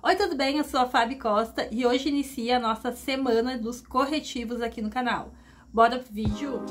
Oi, tudo bem? Eu sou a Fabi Costa e hoje inicia a nossa semana dos corretivos aqui no canal. Bora pro vídeo?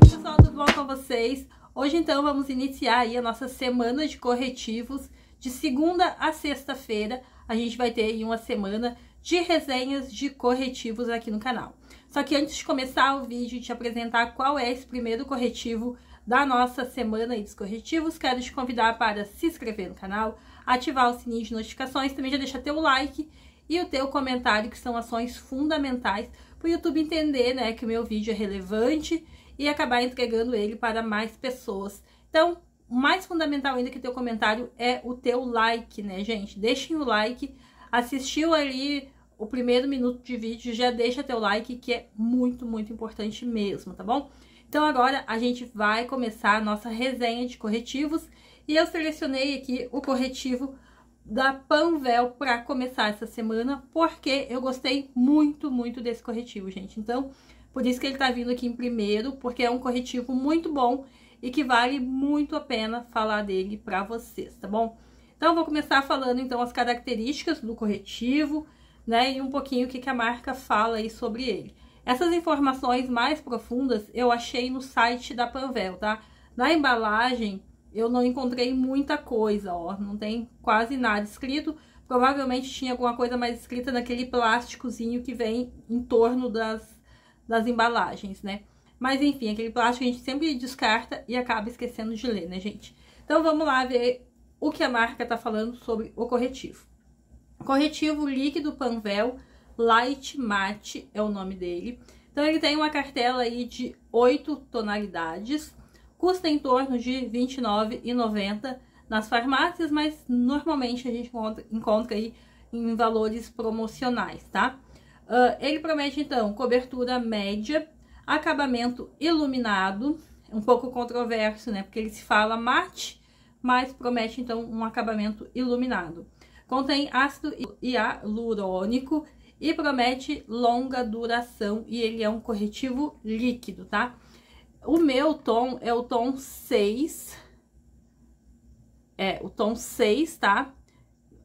Pessoal, tudo bom com vocês? Hoje então vamos iniciar aí a nossa semana de corretivos de segunda a sexta-feira. A gente vai ter aí uma semana de resenhas de corretivos aqui no canal. Só que antes de começar o vídeo e te apresentar qual é esse primeiro corretivo, da nossa semana dos corretivos. Quero te convidar para se inscrever no canal, ativar o sininho de notificações, também já deixa teu like e o teu comentário, que são ações fundamentais para o YouTube entender né, que o meu vídeo é relevante e acabar entregando ele para mais pessoas. Então, mais fundamental ainda que teu comentário é o teu like, né, gente? Deixem o like. Assistiu ali o primeiro minuto de vídeo, já deixa teu like, que é muito, muito importante mesmo, tá bom? Então agora a gente vai começar a nossa resenha de corretivos e eu selecionei aqui o corretivo da Panvel para começar essa semana, porque eu gostei muito, muito desse corretivo, gente. Então, por isso que ele tá vindo aqui em primeiro, porque é um corretivo muito bom e que vale muito a pena falar dele para vocês, tá bom? Então, vou começar falando, então, as características do corretivo, né, e um pouquinho o que, que a marca fala aí sobre ele. Essas informações mais profundas eu achei no site da Panvel, tá? Na embalagem eu não encontrei muita coisa, ó, não tem quase nada escrito. Provavelmente tinha alguma coisa mais escrita naquele plásticozinho que vem em torno das, das embalagens, né? Mas enfim, aquele plástico a gente sempre descarta e acaba esquecendo de ler, né, gente? Então vamos lá ver o que a marca tá falando sobre o corretivo. Corretivo líquido Panvel Light Matte é o nome dele. Então ele tem uma cartela aí de 8 tonalidades, custa em torno de R$29,90 nas farmácias, mas normalmente a gente encontra, encontra aí em valores promocionais, tá? Uh, ele promete, então, cobertura média, acabamento iluminado, é um pouco controverso, né? Porque ele se fala mate, mas promete, então, um acabamento iluminado. Contém ácido hialurônico e promete longa duração e ele é um corretivo líquido, tá? O meu tom é o tom 6, é o tom 6, tá?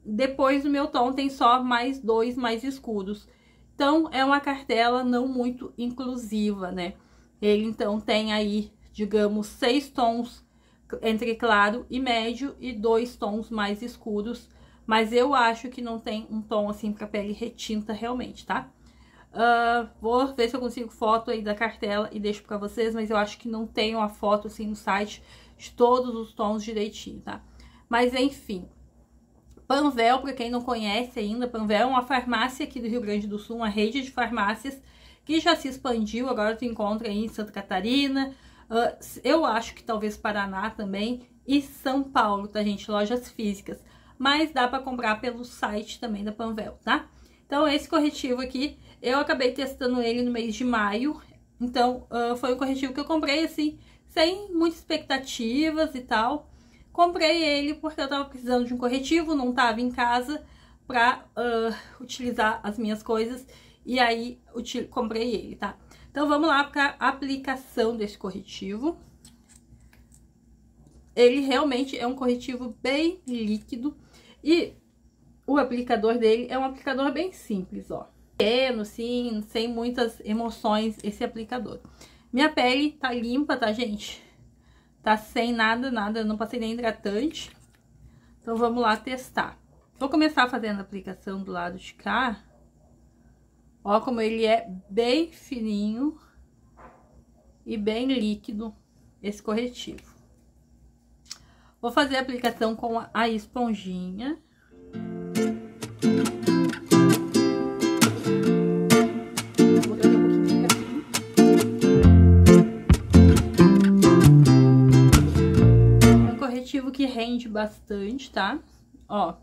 Depois do meu tom tem só mais dois mais escuros. Então, é uma cartela não muito inclusiva, né? Ele, então, tem aí, digamos, seis tons entre claro e médio e dois tons mais escuros, mas eu acho que não tem um tom assim pra pele retinta realmente, tá? Uh, vou ver se eu consigo foto aí da cartela e deixo pra vocês, mas eu acho que não tem uma foto assim no site de todos os tons direitinho, tá? Mas enfim, Panvel, para quem não conhece ainda, Panvel é uma farmácia aqui do Rio Grande do Sul, uma rede de farmácias que já se expandiu, agora tu encontra aí em Santa Catarina, uh, eu acho que talvez Paraná também, e São Paulo, tá gente? Lojas físicas mas dá para comprar pelo site também da Panvel, tá? Então, esse corretivo aqui, eu acabei testando ele no mês de maio, então uh, foi o corretivo que eu comprei, assim, sem muitas expectativas e tal. Comprei ele porque eu tava precisando de um corretivo, não tava em casa pra uh, utilizar as minhas coisas e aí comprei ele, tá? Então vamos lá pra aplicação desse corretivo. Ele realmente é um corretivo bem líquido, e o aplicador dele é um aplicador bem simples, ó. Pequeno, sim, sem muitas emoções esse aplicador. Minha pele tá limpa, tá, gente? Tá sem nada, nada, não passei nem hidratante. Então vamos lá testar. Vou começar fazendo a aplicação do lado de cá. Ó como ele é bem fininho e bem líquido esse corretivo. Vou fazer a aplicação com a esponjinha. É um corretivo que rende bastante, tá? Ó,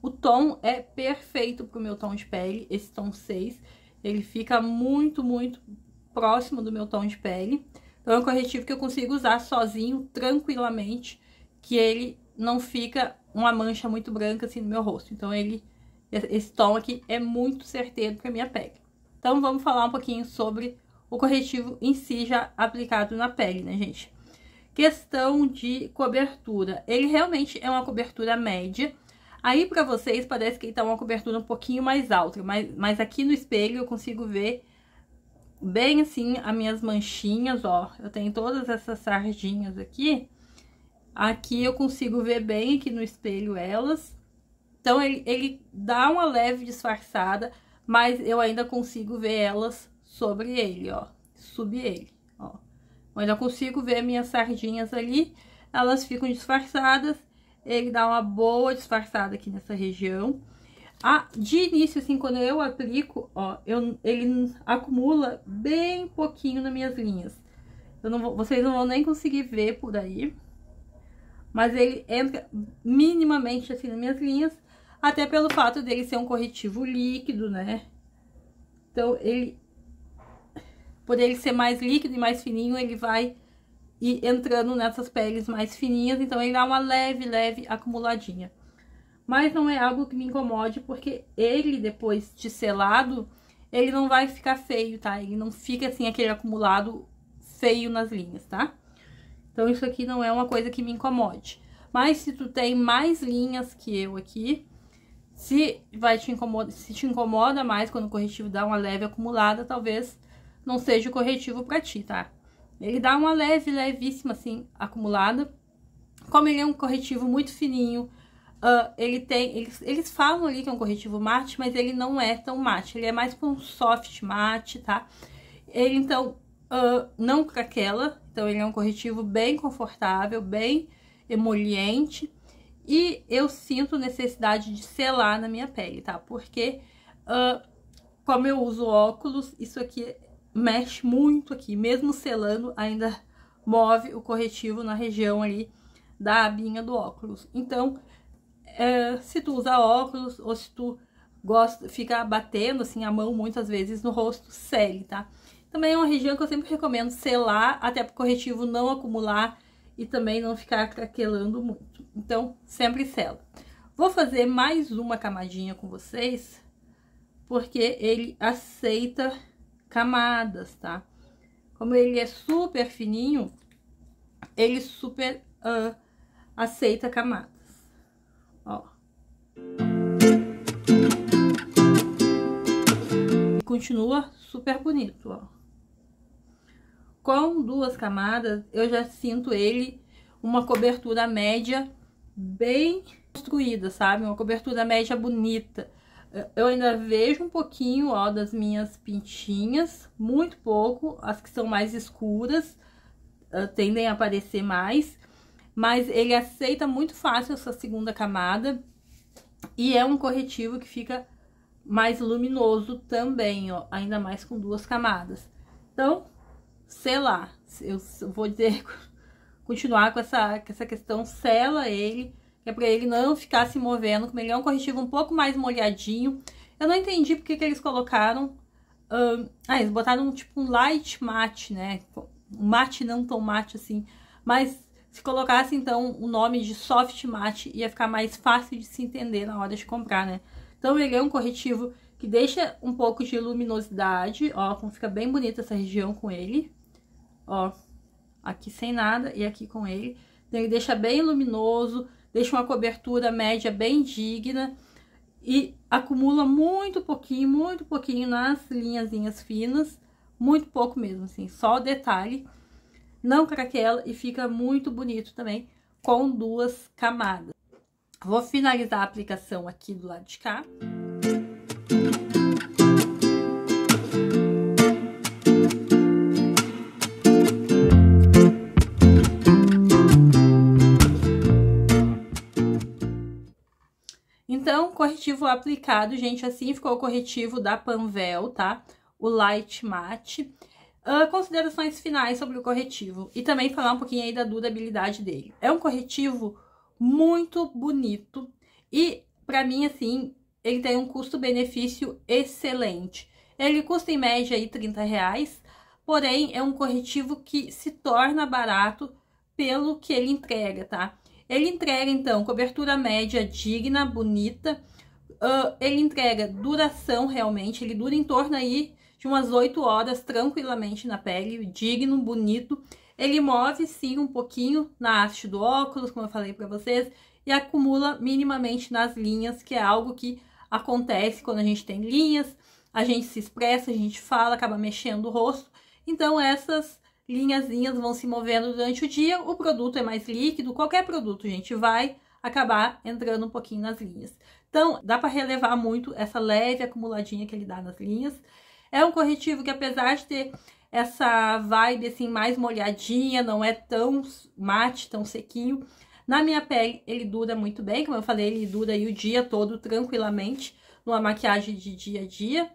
o tom é perfeito pro meu tom de pele, esse tom 6. Ele fica muito, muito próximo do meu tom de pele. Então, é um corretivo que eu consigo usar sozinho, tranquilamente, que ele não fica uma mancha muito branca assim no meu rosto. Então ele, esse tom aqui é muito certeiro para minha pele. Então vamos falar um pouquinho sobre o corretivo em si já aplicado na pele, né, gente? Questão de cobertura. Ele realmente é uma cobertura média. Aí para vocês parece que ele tá uma cobertura um pouquinho mais alta, mas, mas aqui no espelho eu consigo ver bem assim as minhas manchinhas, ó. Eu tenho todas essas sardinhas aqui Aqui eu consigo ver bem aqui no espelho elas. Então, ele, ele dá uma leve disfarçada, mas eu ainda consigo ver elas sobre ele, ó. Sub ele, ó. Eu ainda consigo ver minhas sardinhas ali. Elas ficam disfarçadas. Ele dá uma boa disfarçada aqui nessa região. Ah, de início, assim, quando eu aplico, ó, eu, ele acumula bem pouquinho nas minhas linhas. Eu não vou, vocês não vão nem conseguir ver por aí mas ele entra minimamente assim nas minhas linhas, até pelo fato dele ser um corretivo líquido, né? Então, ele, por ele ser mais líquido e mais fininho, ele vai ir entrando nessas peles mais fininhas, então ele dá uma leve, leve acumuladinha. Mas não é algo que me incomode, porque ele, depois de selado, ele não vai ficar feio, tá? Ele não fica assim, aquele acumulado feio nas linhas, tá? Então, isso aqui não é uma coisa que me incomode. Mas se tu tem mais linhas que eu aqui, se vai te incomoda, se te incomoda mais quando o corretivo dá uma leve acumulada, talvez não seja o corretivo para ti, tá? Ele dá uma leve, levíssima assim acumulada. Como ele é um corretivo muito fininho, uh, ele tem, eles, eles falam ali que é um corretivo mate, mas ele não é tão mate. Ele é mais para um soft mate, tá? Ele então uh, não craquela. Então ele é um corretivo bem confortável, bem emoliente. E eu sinto necessidade de selar na minha pele, tá? Porque uh, como eu uso óculos, isso aqui mexe muito aqui. Mesmo selando, ainda move o corretivo na região ali da abinha do óculos. Então, é, se tu usar óculos ou se tu gosta, fica batendo assim a mão muitas vezes no rosto, sele, tá? Também é uma região que eu sempre recomendo selar, até pro corretivo não acumular e também não ficar craquelando muito. Então, sempre sela. Vou fazer mais uma camadinha com vocês, porque ele aceita camadas, tá? Como ele é super fininho, ele super uh, aceita camadas. Ó. continua super bonito, ó com duas camadas, eu já sinto ele uma cobertura média bem construída, sabe? Uma cobertura média bonita. Eu ainda vejo um pouquinho, ó, das minhas pintinhas, muito pouco. As que são mais escuras uh, tendem a aparecer mais. Mas ele aceita muito fácil essa segunda camada. E é um corretivo que fica mais luminoso também, ó. Ainda mais com duas camadas. Então, sei lá, eu vou dizer, continuar com essa, com essa questão, sela ele, é para ele não ficar se movendo, como ele é um corretivo um pouco mais molhadinho. Eu não entendi porque que eles colocaram, um, ah, eles botaram tipo um light matte, né, um matte não tão matte assim, mas se colocasse então o nome de soft matte, ia ficar mais fácil de se entender na hora de comprar, né. Então ele é um corretivo que deixa um pouco de luminosidade, ó, fica bem bonita essa região com ele ó, aqui sem nada e aqui com ele. Ele deixa bem luminoso, deixa uma cobertura média bem digna e acumula muito pouquinho, muito pouquinho nas linhazinhas finas, muito pouco mesmo, assim, só o detalhe, não craquela e fica muito bonito também com duas camadas. Vou finalizar a aplicação aqui do lado de cá. corretivo aplicado, gente, assim ficou o corretivo da Panvel, tá? O Light Matte. Uh, considerações finais sobre o corretivo e também falar um pouquinho aí da durabilidade dele. É um corretivo muito bonito e, para mim, assim, ele tem um custo-benefício excelente. Ele custa em média aí 30 reais, porém é um corretivo que se torna barato pelo que ele entrega, tá? Ele entrega, então, cobertura média digna, bonita. Uh, ele entrega duração, realmente. Ele dura em torno aí de umas 8 horas tranquilamente na pele, digno, bonito. Ele move sim um pouquinho na haste do óculos, como eu falei para vocês, e acumula minimamente nas linhas, que é algo que acontece quando a gente tem linhas, a gente se expressa, a gente fala, acaba mexendo o rosto. Então essas linhazinhas vão se movendo durante o dia, o produto é mais líquido, qualquer produto, gente, vai acabar entrando um pouquinho nas linhas. Então, dá para relevar muito essa leve acumuladinha que ele dá nas linhas. É um corretivo que, apesar de ter essa vibe, assim, mais molhadinha, não é tão mate, tão sequinho, na minha pele ele dura muito bem, como eu falei, ele dura aí o dia todo tranquilamente, numa maquiagem de dia a dia.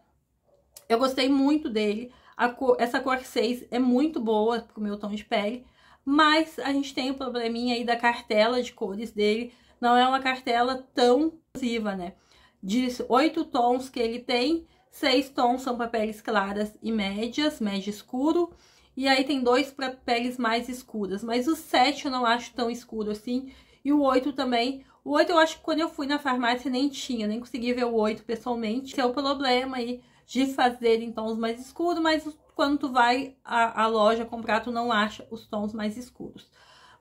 Eu gostei muito dele, Cor, essa cor 6 é muito boa pro meu tom de pele, mas a gente tem o um probleminha aí da cartela de cores dele, não é uma cartela tão inclusiva, né? De oito tons que ele tem, seis tons são para peles claras e médias, médio escuro, e aí tem dois para peles mais escuras, mas o 7 eu não acho tão escuro assim, e o 8 também. O 8 eu acho que quando eu fui na farmácia nem tinha, nem consegui ver o 8 pessoalmente. Esse é o problema aí de fazer em então, tons mais escuros, mas quando tu vai à, à loja comprar, tu não acha os tons mais escuros.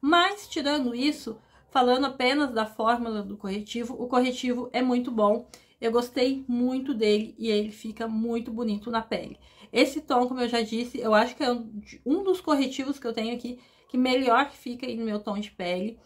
Mas, tirando isso, falando apenas da fórmula do corretivo, o corretivo é muito bom. Eu gostei muito dele e ele fica muito bonito na pele. Esse tom, como eu já disse, eu acho que é um dos corretivos que eu tenho aqui que melhor fica no meu tom de pele.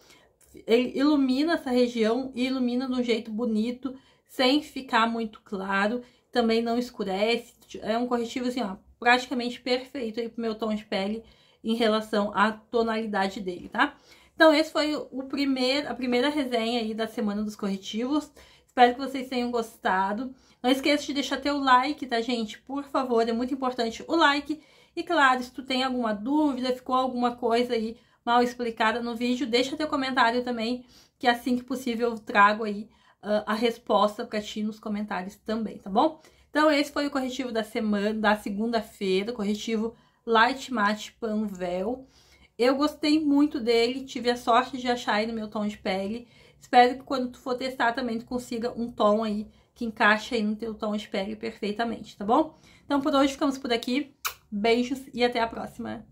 Ele ilumina essa região e ilumina de um jeito bonito, sem ficar muito claro também não escurece. É um corretivo, assim, ó, praticamente perfeito aí pro meu tom de pele em relação à tonalidade dele, tá? Então, esse foi o primeiro, a primeira resenha aí da Semana dos Corretivos. Espero que vocês tenham gostado. Não esqueça de deixar teu like, tá, gente? Por favor, é muito importante o like. E claro, se tu tem alguma dúvida, ficou alguma coisa aí mal explicada no vídeo, deixa teu comentário também, que é assim que possível eu trago aí uh, a resposta pra ti nos comentários também, tá bom? Então, esse foi o corretivo da semana, da segunda-feira, corretivo Light Matte Panvel. Eu gostei muito dele, tive a sorte de achar aí no meu tom de pele. Espero que quando tu for testar também tu consiga um tom aí que encaixe aí no teu tom de pele perfeitamente, tá bom? Então, por hoje ficamos por aqui. Beijos e até a próxima!